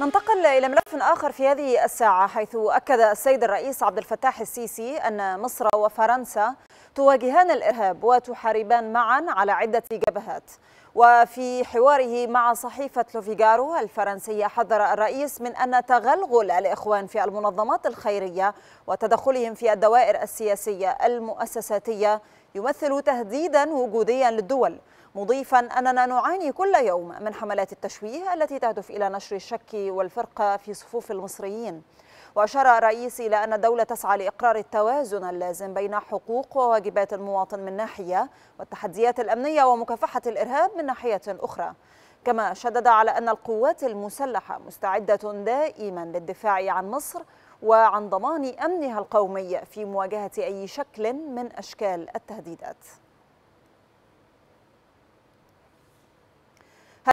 ننتقل إلى ملف آخر في هذه الساعة حيث أكد السيد الرئيس عبد الفتاح السيسي أن مصر وفرنسا تواجهان الإرهاب وتحاربان معا على عدة جبهات وفي حواره مع صحيفة لوفيغارو الفرنسية حذر الرئيس من أن تغلغل الإخوان في المنظمات الخيرية وتدخلهم في الدوائر السياسية المؤسساتية يمثل تهديدا وجوديا للدول مضيفا أننا نعاني كل يوم من حملات التشويه التي تهدف إلى نشر الشك والفرقة في صفوف المصريين وأشار الرئيس إلى أن الدولة تسعى لإقرار التوازن اللازم بين حقوق وواجبات المواطن من ناحية والتحديات الأمنية ومكافحة الإرهاب من ناحية أخرى كما شدد على أن القوات المسلحة مستعدة دائما للدفاع عن مصر وعن ضمان أمنها القومي في مواجهة أي شكل من أشكال التهديدات